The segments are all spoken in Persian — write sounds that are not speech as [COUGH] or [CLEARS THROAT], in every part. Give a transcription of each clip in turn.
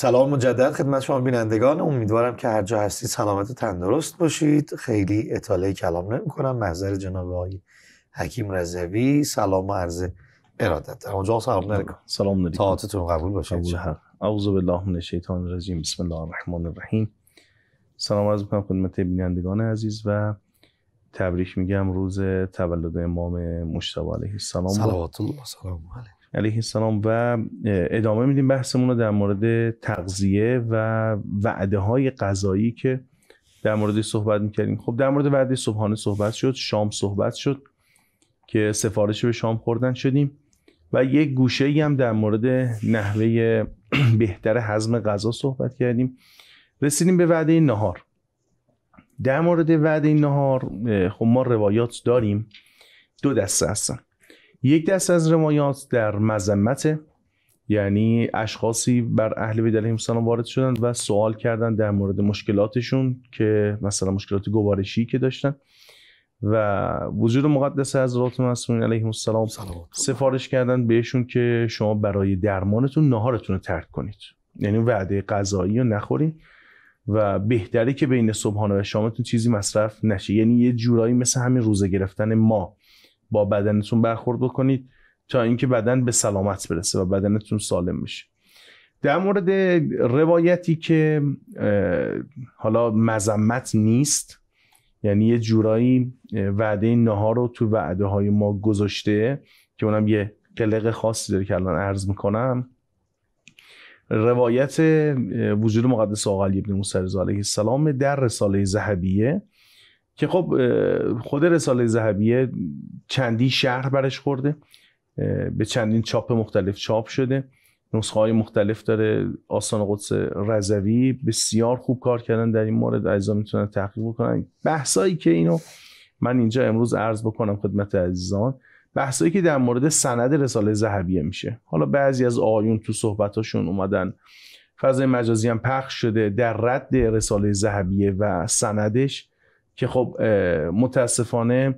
سلام مجدد خدمت شما بینندگان امیدوارم که هر جا هستید سلامت و تندرست باشید خیلی اطاله کلام نمی کنم محضر جناب آقای حکیم رضوی سلام و عرض ارادت اونجا سلام علیکم سلام علیکم تاعتتون قبول باشه قبول اعوذ بالله من شیطان الرجیم بسم الله الرحمن الرحیم سلام عرض میکنم خدمت بینندگان عزیز و تبریک میگم روز تولد امام مشتبه علیه السلام سلام الله سلام علیه علیه السلام و ادامه میدیم بحثمون رو در مورد تغذیه و وعده های غذایی که در مورد صحبت میکردیم خب در مورد وعده صبحانه صحبت شد شام صحبت شد که سفارش به شام خوردن شدیم و یک گوشه ای هم در مورد نحوه [CLEARS THROAT] بهتر هضم غذا صحبت کردیم رسیدیم به وعده نهار در مورد وعده نهار خب ما روایات داریم دو دسته هستن یک دست از روایات در مذمت یعنی اشخاصی بر اهل بیت علیهم السلام وارد شدن و سوال کردن در مورد مشکلاتشون که مثلا مشکلات گوارشی که داشتن و وجود مقدس حضرت مسئولین علیه السلام سفارش کردن بهشون که شما برای درمانتون ناهارتون رو ترک کنید یعنی وعده غذایی رو نخورید و بهتره که بین صبحانه و شامتون چیزی مصرف نشه یعنی یه جورایی مثل همین روزه گرفتن ما با بدنتون برخورد بکنید تا اینکه بدن به سلامت برسه و بدنتون سالم بشه در مورد روایتی که حالا مذمت نیست یعنی یه جورایی وعده نهار رو تو وعده های ما گذاشته که اونم یه قلق خاصی داره که الان عرض میکنم روایت وجود مقدس آقا علی ابن موسی علیه السلام در رساله ذهبیه که خب خود رساله ذهبیه چندی شهر برش خورده به چندین چاپ مختلف چاپ شده نسخه های مختلف داره آسان قدس رضوی بسیار خوب کار کردن در این مورد عزیزان میتونن تحقیق بکنن بحثایی که اینو من اینجا امروز عرض بکنم خدمت عزیزان بحثایی که در مورد سند رساله ذهبیه میشه حالا بعضی از آیون تو صحبتاشون اومدن فضای مجازی هم پخش شده در رد رساله ذهبیه و سندش که خب متاسفانه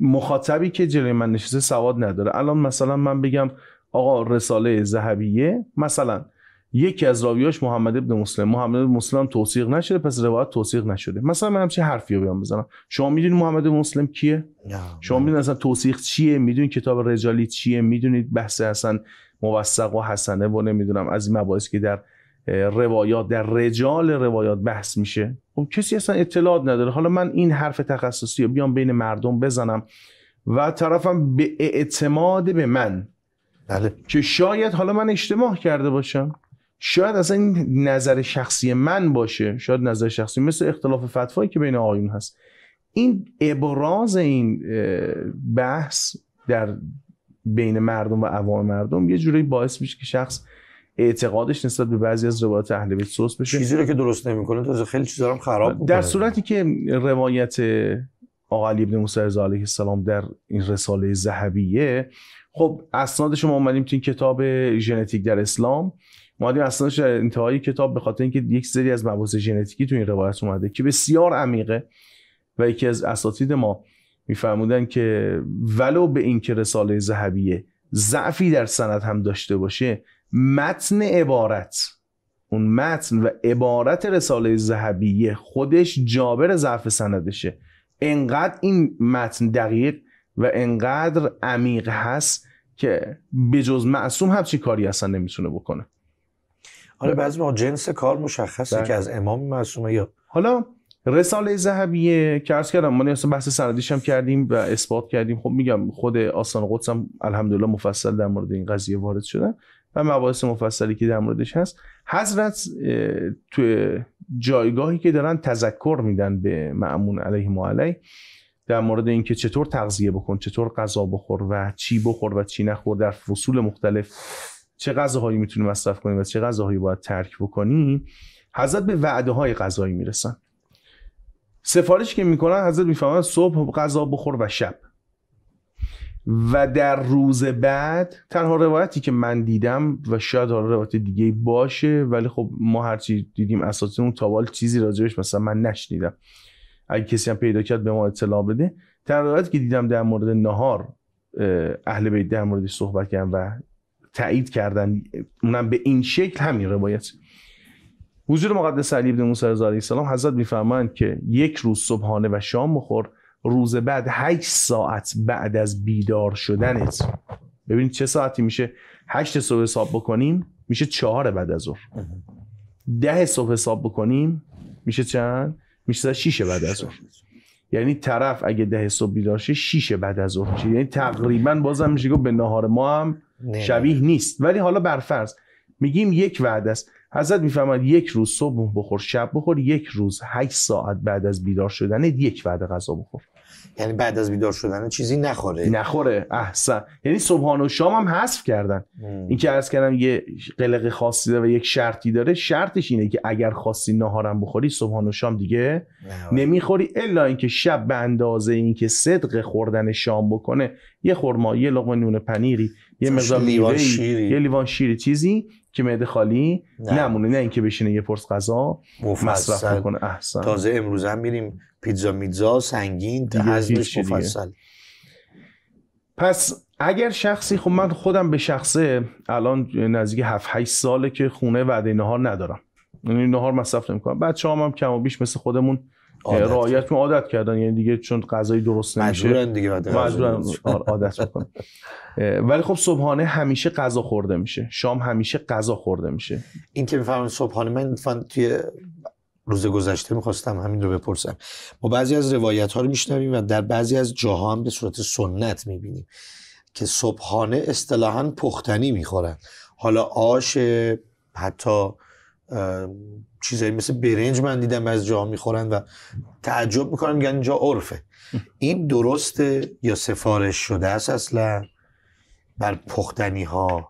مخاطبی که جلوی من نشسته سواد نداره الان مثلا من بگم آقا رساله ذهبیه مثلا یکی از راویاش محمد ابن مسلم محمد ابن مسلم توثیق نشده پس روایت توصیق نشده مثلا من چه حرفی رو بیام بزنم شما میدونید محمد ابن مسلم کیه شما میدونید اصلا توثیق چیه میدونید کتاب رجالی چیه میدونید بحث اصلا موثق و حسنه و نمیدونم از این مباعث که در روایات در رجال روایات بحث میشه خب کسی اصلا اطلاع نداره حالا من این حرف تخصصی رو بیام بین مردم بزنم و طرفم به اعتماد به من بله. که شاید حالا من اشتباه کرده باشم شاید اصلا این نظر شخصی من باشه شاید نظر شخصی مثل اختلاف فتوایی که بین آیون هست این ابراز این بحث در بین مردم و عوام مردم یه جوری باعث میشه که شخص اعتقادش نسبت به بعضی از روایات اهل بیت سوس بشه چیزی رو که درست نمیکنه تازه خیلی چیزا خراب در صورتی که روایت آقا علی ابن موسی علیه السلام در این رساله ذهبیه خب اسنادش ما اومدیم تو این کتاب ژنتیک در اسلام اومدیم اسنادش در انتهای کتاب به خاطر اینکه یک سری از مباحث ژنتیکی تو این روایت اومده که بسیار عمیقه و یکی از اساتید ما میفرمودن که ولو به اینکه رساله ذهبیه ضعفی در سند هم داشته باشه متن عبارت اون متن و عبارت رساله ذهبی خودش جابر ضعف سندشه انقدر این متن دقیق و انقدر عمیق هست که به جز معصوم چی کاری اصلا نمیتونه بکنه حالا بعضی ما جنس کار مشخصه بله. که از امام معصومه یا حالا رساله زهبیه که عرض کردم ما اصلا بحث سندیش هم کردیم و اثبات کردیم خب میگم خود آسان قدس هم الحمدلله مفصل در مورد این قضیه وارد شدن و مباحث مفصلی که در موردش هست حضرت تو جایگاهی که دارن تذکر میدن به معمون علیه ما علیه در مورد اینکه چطور تغذیه بکن چطور غذا بخور و چی بخور و چی نخور در فصول مختلف چه غذاهایی میتونی مصرف کنی و چه غذاهایی باید ترک بکنی حضرت به وعده های غذایی میرسن سفارش که میکنن حضرت میفهمن صبح غذا بخور و شب و در روز بعد تنها روایتی که من دیدم و شاید حالا روایت دیگه باشه ولی خب ما هرچی دیدیم اساساً اون تاوال چیزی راجبش مثلا من نشنیدم اگه کسی هم پیدا کرد به ما اطلاع بده تنها روایتی که دیدم در مورد نهار اهل بیت در مورد صحبت کردن و تایید کردن اونم به این شکل همین روایت حضور مقدس علی ابن موسی علیه السلام حضرت میفرمایند که یک روز صبحانه و شام بخور روز بعد 8 ساعت بعد از بیدار شدنت ببینید چه ساعتی میشه 8 صبح حساب بکنیم میشه 4 بعد از ظهر 10 صبح حساب بکنیم میشه چند میشه 6 بعد از ظهر یعنی طرف اگه 10 صبح بیدار شه 6 بعد از ظهر میشه یعنی تقریبا بازم میشه گفت به نهار ما هم شبیه نیست ولی حالا برفرض میگیم یک وعده است حضرت میفهمد یک روز صبح بخور شب بخور یک روز 8 ساعت بعد از بیدار شدنت یک وعده غذا بخور یعنی بعد از بیدار شدن چیزی نخوره نخوره احسن یعنی صبحانه و شام هم حذف کردن اینکه عرض کردم یه قلق خاصی داره و یک شرطی داره شرطش اینه که اگر خاصی نهارم بخوری صبحانه و شام دیگه نمیخوری الا اینکه شب به اندازه اینکه صدق خوردن شام بکنه یه خرما یه لقمه نون پنیری یه مقدار لیوان شیری یه لیوان شیری چیزی که معده خالی نه. نمونه نه اینکه بشینه یه پرس غذا مصرف کنه احسن تازه امروز هم میریم پیتزا میتزا سنگین هضمش مفصل پس اگر شخصی خب من خودم به شخصه الان نزدیک 7 8 ساله که خونه وعده نهار ندارم یعنی نهار مصرف نمیکنم بچه‌هام هم کم و بیش مثل خودمون رعایت کن عادت کردن یعنی دیگه چون غذای درست نمیشه مجبورن دیگه مجبورن آره، عادت ولی خب صبحانه همیشه غذا خورده میشه شام همیشه غذا خورده میشه این که میفهمم صبحانه من توی روز گذشته میخواستم همین رو بپرسم ما بعضی از روایت ها رو میشنویم و در بعضی از جاها هم به صورت سنت میبینیم که صبحانه اصطلاحا پختنی میخورن حالا آش حتی چیزایی مثل برنج من دیدم از جا میخورن و تعجب میکنم میگن اینجا عرفه این درسته یا سفارش شده است اصلا بر پختنی ها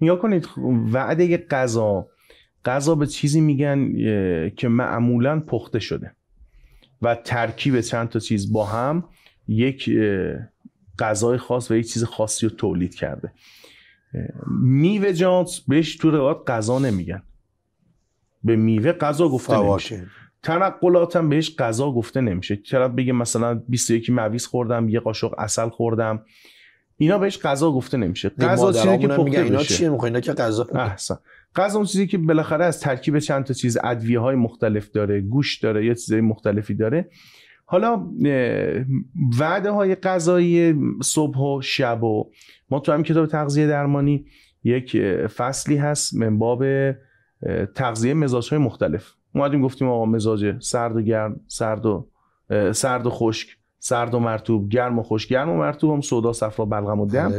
نیا کنید وعده غذا غذا به چیزی میگن که معمولا پخته شده و ترکیب چند تا چیز با هم یک غذای خاص و یک چیز خاصی رو تولید کرده میوه جانس بهش تو روایت غذا نمیگن به میوه غذا گفته نمیشه تنقلات بهش غذا گفته نمیشه چرا بگه مثلا 21 مویز خوردم یه قاشق اصل خوردم اینا بهش غذا گفته نمیشه غذا چیزی که پخته اینا چیه که غذا احسن غذا اون چیزی که بالاخره از ترکیب چند تا چیز ادویه های مختلف داره گوش داره یا چیزای مختلفی داره حالا وعده های غذایی صبح و شب و ما تو هم کتاب تغذیه درمانی یک فصلی هست من تغذیه مزاج‌های مختلف اومدیم گفتیم آقا مزاج سرد و گرم سرد و سرد و خشک سرد و مرتوب گرم و خوش گرم و مرتوب هم سودا صفرا بلغم و دم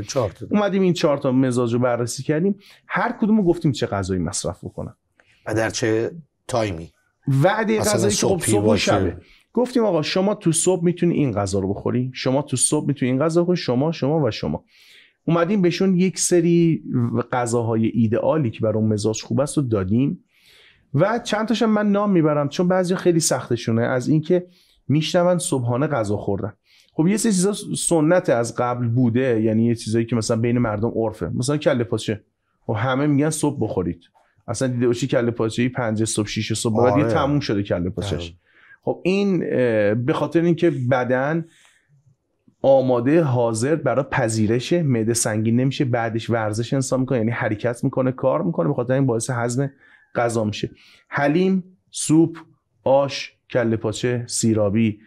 اومدیم این چهار تا مزاج رو بررسی کردیم هر کدوم رو گفتیم چه غذایی مصرف بکنن و در چه تایمی وعده غذایی که خب صبح شبه گفتیم آقا شما تو صبح میتونی این غذا رو بخوری شما تو صبح میتونی این غذا بخوری شما شما و شما اومدیم بهشون یک سری غذاهای ایدئالی که برای مزاج خوب است و دادیم و چند تاشم من نام میبرم چون بعضی خیلی سختشونه از اینکه میشنون صبحانه غذا خوردن خب یه سری چیزا سنت از قبل بوده یعنی یه چیزایی که مثلا بین مردم عرفه مثلا کله پاچه و خب همه میگن صبح بخورید اصلا دیده باشی کله پاچه 5 صبح 6 صبح بعد یه آره. تموم شده کله پاچش آره. خب این به خاطر اینکه بدن آماده حاضر برای پذیرش معده سنگین نمیشه بعدش ورزش انسان میکنه یعنی حرکت میکنه کار میکنه بخاطر این باعث هضم غذا میشه حلیم سوپ آش کله پاچه سیرابی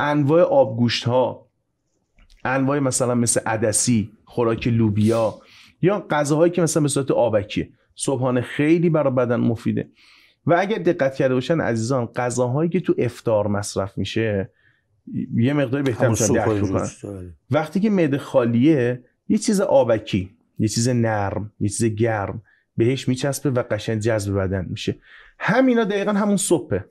انواع آبگوشت ها انواع مثلا مثل عدسی خوراک لوبیا یا غذاهایی که مثلا به صورت آبکیه صبحانه خیلی برای بدن مفیده و اگر دقت کرده باشن عزیزان غذاهایی که تو افتار مصرف میشه یه مقداری بهتر درک وقتی که معده خالیه یه چیز آبکی یه چیز نرم یه چیز گرم بهش میچسبه و قشنگ جذب بدن میشه همینا دقیقا همون صبحه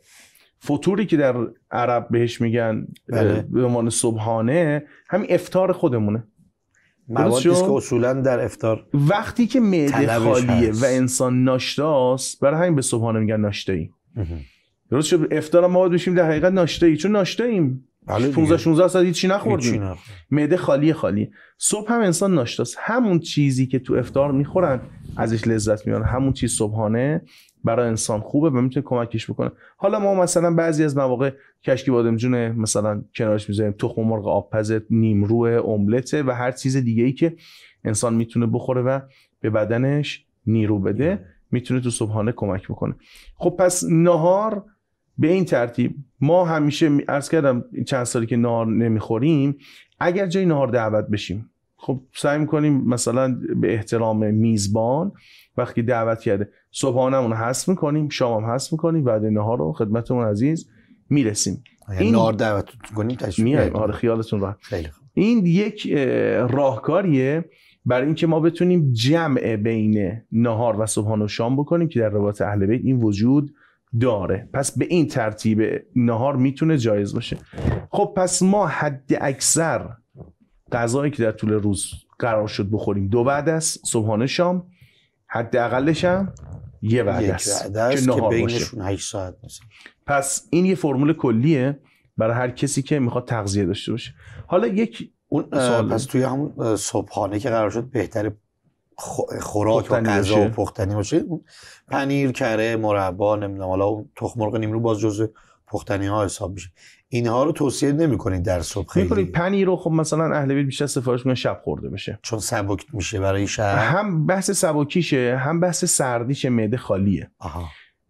فطوری که در عرب بهش میگن بله. به عنوان صبحانه همین افتار خودمونه موادی که اصولا در افتار وقتی که معده خالیه و انسان ناشتاست برای همین به صبحانه میگن ناشتایی درست شد افتار ما بشیم در حقیقت ناشتایی چون ناشتاییم بله 15 16 ساعت چی نخوردیم معده خالی خالی صبح هم انسان ناشتاست همون چیزی که تو افطار میخورن ازش لذت میبرن همون چیز صبحانه برای انسان خوبه و میتونه کمکش بکنه حالا ما مثلا بعضی از مواقع کشکی بادمجونه مثلا کنارش میذاریم تخم مرغ نیم نیمرو املت و هر چیز دیگه ای که انسان میتونه بخوره و به بدنش نیرو بده میتونه تو صبحانه کمک بکنه خب پس نهار به این ترتیب ما همیشه عرض کردم چند سالی که نهار نمیخوریم اگر جای نهار دعوت بشیم خب سعی میکنیم مثلا به احترام میزبان وقتی دعوت کرده صبحانه رو حذف میکنیم هم حذف میکنیم بعد نهار رو خدمتمون عزیز میرسیم یعنی این نهار دعوت کنیم تشریف آره خیالتون راحت این یک راهکاریه برای اینکه ما بتونیم جمع بین نهار و صبحانه و شام بکنیم که در روایت اهل بیت این وجود داره پس به این ترتیب نهار میتونه جایز باشه خب پس ما حد اکثر غذایی که در طول روز قرار شد بخوریم دو بعد از صبحانه شام حد اقلش هم یه بعد است که, که بینشون ساعت پس این یه فرمول کلیه برای هر کسی که میخواد تغذیه داشته باشه حالا یک اون سوال پس توی همون صبحانه که قرار شد بهتره خوراک و غذا و پختنی باشه پنیر کره مربا نمیدونم حالا تخم مرغ نیمرو باز جزء پختنی ها حساب میشه اینها رو توصیه نمیکنید در صبح خیلی میکنید پنیر رو خب مثلا اهل بیت بیشتر سفارش میکنن شب خورده بشه چون سبک میشه برای شب هم بحث سبکیشه هم بحث سردیشه معده خالیه آها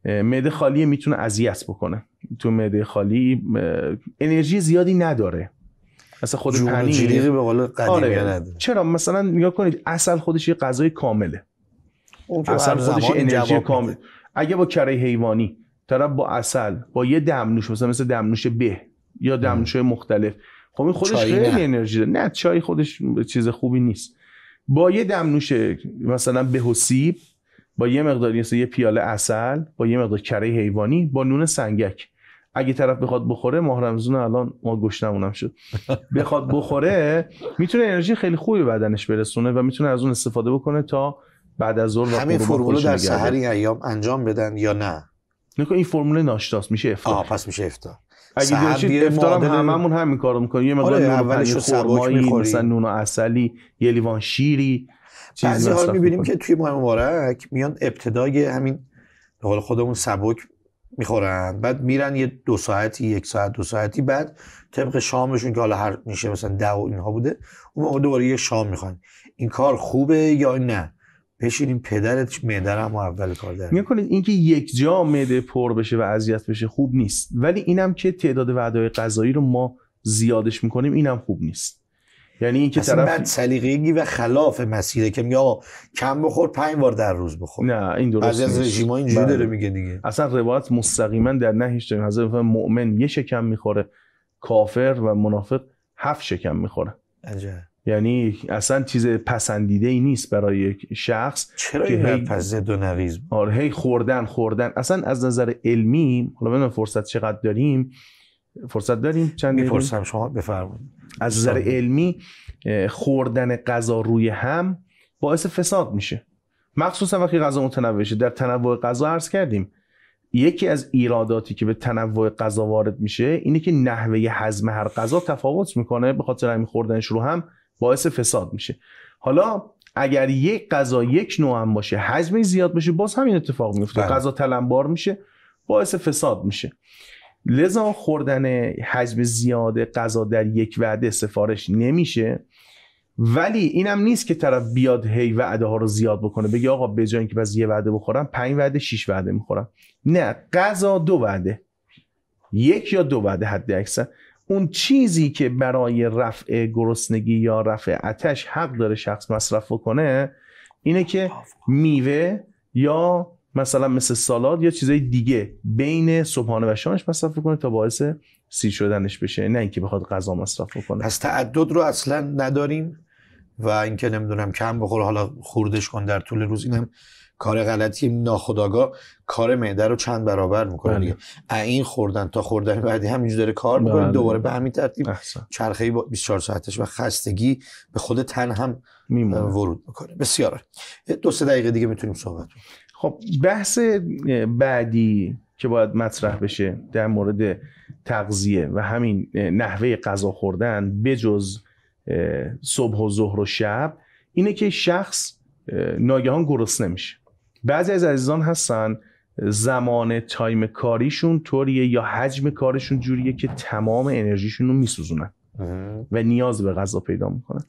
معده خالیه میتونه اذیت بکنه تو معده خالی انرژی زیادی نداره مثلا خود پنیر به قول قدیمی آره. چرا مثلا نگاه کنید اصل خودش یه غذای کامله اصل خودش انرژی کامل اگه با کره حیوانی طرف با اصل با یه دمنوش مثلا مثل دمنوش به یا دمنوش مختلف خب این خودش خیلی انرژی داره نه چای خودش چیز خوبی نیست با یه دمنوش مثلا به و با یه مقداری یه پیاله اصل با یه مقدار کره حیوانی با نون سنگک اگه طرف بخواد بخوره ماه رمزون الان ما نمونم شد بخواد بخوره میتونه انرژی خیلی خوبی بدنش برسونه و میتونه از اون استفاده بکنه تا بعد از ظهر همین فرمول در سحر ایام انجام بدن یا نه نکن این فرمول ناشتاست میشه افطار آه پس میشه افطار اگه داشتید هم همون همین کارو میکنیم یه مقدار آره، اولش خورمایی مثلا نون اصلی، یه لیوان شیری بعضی حال میبینیم که توی ماه مبارک میان ابتدای همین به حال خودمون سبک میخورن بعد میرن یه دو ساعتی یک ساعت دو ساعتی بعد طبق شامشون که حالا هر میشه مثلا ده و اینها بوده اون موقع دوباره یه شام میخوان این کار خوبه یا نه بشینیم پدرت مدرم هم اول کار داره میکنید اینکه یک جا مده پر بشه و اذیت بشه خوب نیست ولی اینم که تعداد های غذایی رو ما زیادش میکنیم اینم خوب نیست یعنی که طرف بعد و خلاف مسیره که میگه کم بخور پنج بار در روز بخور نه این درست بعضی از ها اینجوری بله. داره میگه دیگه اصلا روایت مستقیما در نهیش داریم حضرت مؤمن یه شکم میخوره کافر و منافق هفت شکم میخوره عجب یعنی اصلا چیز پسندیده ای نیست برای یک شخص چرا که این هی... دو نویز آره هی خوردن خوردن اصلا از نظر علمی حالا من فرصت چقدر داریم فرصت داریم چند میپرسم شما بفرمایید از نظر علمی خوردن غذا روی هم باعث فساد میشه مخصوصا وقتی غذا متنوع شه در تنوع غذا عرض کردیم یکی از ایراداتی که به تنوع غذا وارد میشه اینه که نحوه هضم هر غذا تفاوت میکنه به خاطر همین خوردنش رو هم باعث فساد میشه حالا اگر یک غذا یک نوع هم باشه حجم زیاد باشه باز همین اتفاق میفته بله. غذا تلمبار میشه باعث فساد میشه لذا خوردن حجم زیاد غذا در یک وعده سفارش نمیشه ولی اینم نیست که طرف بیاد هی وعده ها رو زیاد بکنه بگه آقا به جای اینکه بس یه وعده بخورم پنج وعده شش وعده میخورم نه غذا دو وعده یک یا دو وعده حد اکثر اون چیزی که برای رفع گرسنگی یا رفع اتش حق داره شخص مصرف بکنه اینه که میوه یا مثلا مثل سالاد یا چیزای دیگه بین صبحانه و شامش مصرف کنه تا باعث سیر شدنش بشه نه اینکه بخواد غذا مصرف کنه پس تعدد رو اصلا نداریم و اینکه نمیدونم کم بخور حالا خوردش کن در طول روز اینم کار غلطی ناخداغا کار معده رو چند برابر میکنه بله. دیگه این خوردن تا خوردن بعدی همینجوری داره کار میکنه بله. دوباره به همین ترتیب چرخه 24 ساعتش و خستگی به خود تن هم میمونه ورود میکنه بسیار دو سه دقیقه دیگه میتونیم صحبت کنیم خب بحث بعدی که باید مطرح بشه در مورد تغذیه و همین نحوه غذا خوردن بجز صبح و ظهر و شب اینه که شخص ناگهان گرسنه نمیشه بعضی از عزیزان هستن زمان تایم کاریشون طوریه یا حجم کارشون جوریه که تمام انرژیشون رو میسوزونن و نیاز به غذا پیدا میکنن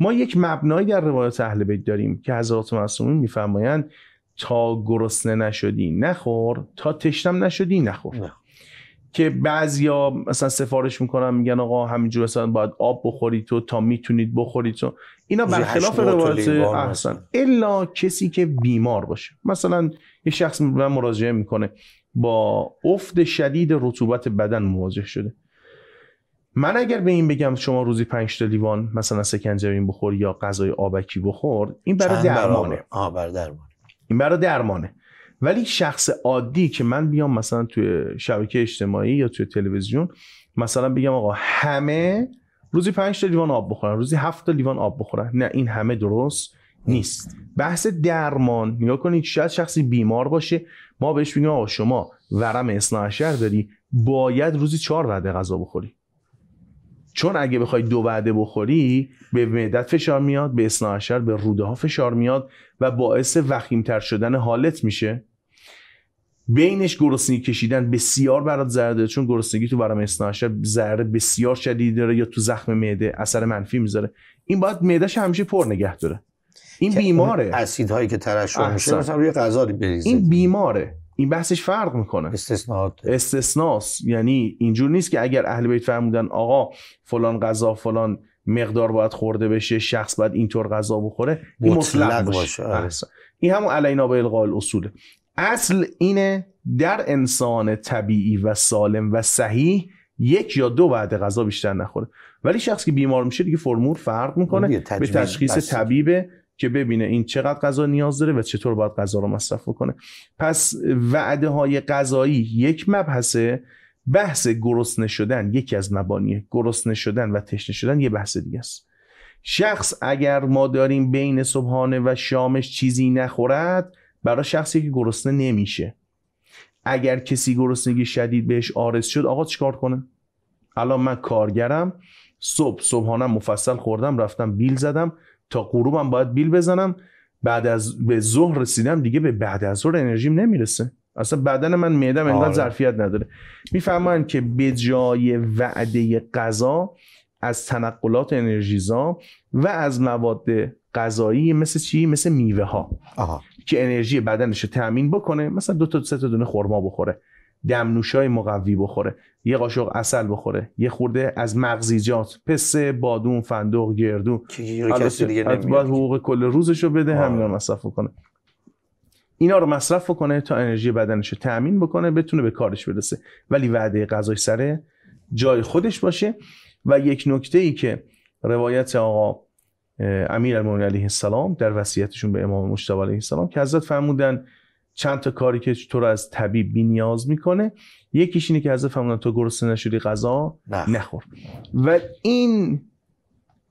ما یک مبنایی در روایات اهل بیت داریم که حضرات معصومین میفرمایند تا گرسنه نشدی نخور تا تشنم نشدی نخور نه. که بعضیا مثلا سفارش میکنن میگن آقا همینجور مثلا باید آب بخوری تو تا میتونید بخورید تو اینا برخلاف روایت احسن الا کسی که بیمار باشه مثلا یه شخص من مراجعه میکنه با افت شدید رطوبت بدن مواجه شده من اگر به این بگم شما روزی 5 تا لیوان مثلا سکنجبین بخور یا غذای آبکی بخور این برای درمانه آه برای این برای درمانه ولی شخص عادی که من بیام مثلا توی شبکه اجتماعی یا توی تلویزیون مثلا بگم آقا همه روزی 5 تا لیوان آب بخورن روزی 7 تا لیوان آب بخورن نه این همه درست نیست بحث درمان نیا کنید شاید شخصی بیمار باشه ما بهش بگیم آقا شما ورم شهر داری باید روزی 4 وعده غذا بخوری چون اگه بخوای دو وعده بخوری به معدت فشار میاد به اسناشر به روده ها فشار میاد و باعث وخیمتر شدن حالت میشه بینش گرسنگی کشیدن بسیار برات ضرر چون گرسنگی تو برام اسناشر ضرر بسیار شدید داره یا تو زخم معده اثر منفی میذاره این باید معدهش همیشه پر نگه داره این بیماره اسیدهایی که ترشح میشه مثلا روی بریزه این بیماره این بحثش فرق میکنه استثناءات استثناس یعنی اینجور نیست که اگر اهل بیت فرمودن آقا فلان غذا فلان مقدار باید خورده بشه شخص باید اینطور غذا بخوره این مطلق باشه, آره. بله این همون علینا به القاء اصوله اصل اینه در انسان طبیعی و سالم و صحیح یک یا دو بعد غذا بیشتر نخوره ولی شخص که بیمار میشه دیگه فرمور فرق میکنه به تشخیص طبیب که ببینه این چقدر غذا نیاز داره و چطور باید غذا رو مصرف کنه پس وعده های غذایی یک مبحثه بحث گرسنه شدن یکی از مبانی گرسنه شدن و تشنه شدن یه بحث دیگه است شخص اگر ما داریم بین صبحانه و شامش چیزی نخورد برای شخصی که گرسنه نمیشه اگر کسی گرسنگی شدید بهش آرز شد آقا چیکار کنه الان من کارگرم صبح صبحانه مفصل خوردم رفتم بیل زدم تا غروبم باید بیل بزنم بعد از به ظهر رسیدم دیگه به بعد از ظهر انرژیم نمیرسه اصلا بدن من معدم انقدر آره. ظرفیت نداره میفهمن که به جای وعده غذا از تنقلات انرژیزا و از مواد غذایی مثل چی مثل میوه ها که انرژی بدنش رو تامین بکنه مثلا دو تا سه تا دونه خرما بخوره دمنوشای مقوی بخوره یه قاشق اصل بخوره یه خورده از مغزیجات پسه بادون فندق گردو که باید حقوق کل روزش رو بده همین رو مصرف کنه. اینا رو مصرف کنه تا انرژی بدنش رو تأمین بکنه بتونه به کارش برسه ولی وعده غذای سره جای خودش باشه و یک نکته ای که روایت آقا امیر علیه السلام در وصیتشون به امام مشتبه علیه السلام که حضرت فرمودن چند تا کاری که تو رو از طبیب بی نیاز میکنه یکیش اینه که از فهمون تو گرسنه نشدی غذا نخور و این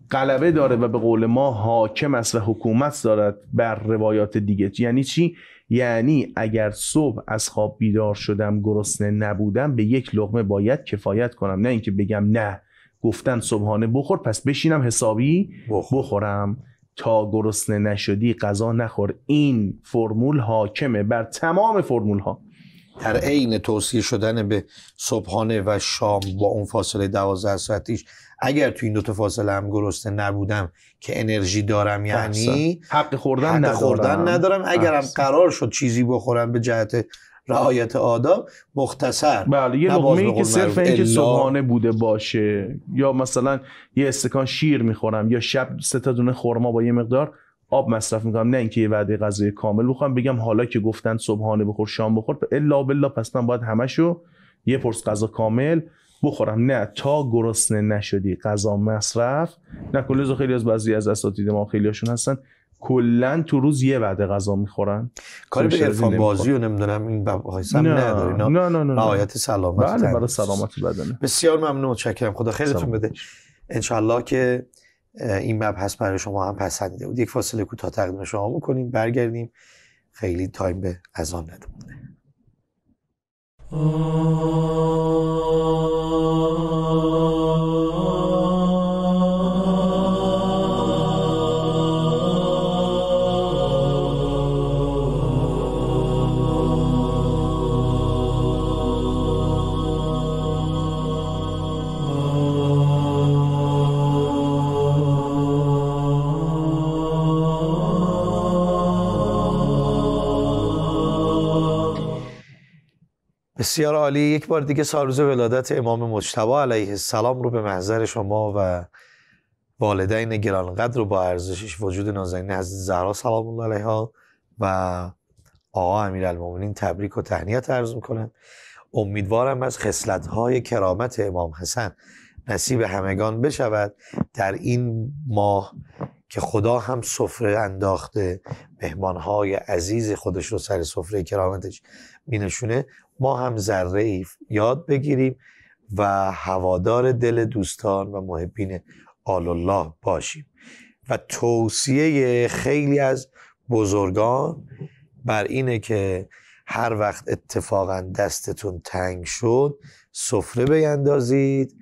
قلبه داره و به قول ما حاکم است و حکومت دارد بر روایات دیگه یعنی چی یعنی اگر صبح از خواب بیدار شدم گرسنه نبودم به یک لغمه باید کفایت کنم نه اینکه بگم نه گفتن صبحانه بخور پس بشینم حسابی بخورم تا گرسنه نشدی غذا نخور این فرمول حاکمه بر تمام فرمول ها در عین توصیه شدن به صبحانه و شام با اون فاصله دوازه ساعتیش اگر تو این دوتا فاصله هم گرسنه نبودم که انرژی دارم یعنی حق خوردن, حق ندارم. ندارم اگرم قرار شد چیزی بخورم به جهت رعایت آداب مختصر بله یه لقمه ای که صرف اینکه صبحانه بوده باشه یا مثلا یه استکان شیر میخورم یا شب سه تا دونه خرما با یه مقدار آب مصرف میکنم نه اینکه یه وعده غذای کامل بخورم بگم حالا که گفتن صبحانه بخور شام بخور الا بلا پس من باید همشو یه پرس غذا کامل بخورم نه تا گرسنه نشدی غذا مصرف نه کلوز خیلی از بعضی از اساتید ما خیلیاشون هستن کلا تو روز یه وعده غذا میخورن کاری به خب، عرفان بازی و نمیدونم این های هم نه نه نه نه سلامت بله برای سلامت بسیار ممنون متشکرم خدا خیرتون بده انشالله که این هست برای شما هم پسندیده بود یک فاصله کوتاه تقدیم شما میکنیم برگردیم خیلی تایم به اذان ندمونه بسیار عالی یک بار دیگه روز ولادت امام مجتبا علیه السلام رو به محضر شما و والدین گرانقدر رو با ارزشش وجود نازنین حضرت زهرا سلام الله علیها و آقا امیرالمومنین تبریک و تهنیت عرض میکنم امیدوارم از خصلت‌های کرامت امام حسن نصیب همگان بشود در این ماه که خدا هم سفره انداخته مهمانهای عزیز خودش رو سر سفره کرامتش مینشونه ما هم ذره یاد بگیریم و هوادار دل دوستان و محبین آل الله باشیم و توصیه خیلی از بزرگان بر اینه که هر وقت اتفاقا دستتون تنگ شد سفره بیندازید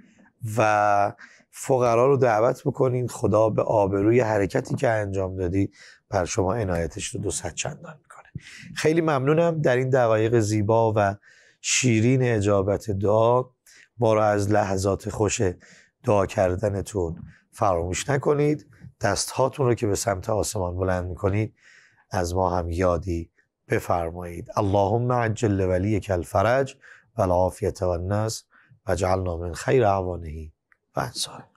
و فقرا رو دعوت بکنید خدا به آبروی حرکتی که انجام دادید بر شما عنایتش رو دو صد چندان خیلی ممنونم در این دقایق زیبا و شیرین اجابت دعا ما را از لحظات خوش دعا کردنتون فراموش نکنید دست هاتون رو که به سمت آسمان بلند میکنید از ما هم یادی بفرمایید اللهم عجل ولی الفرج و العافیت و و جعلنا من خیر عوانهی و انصاره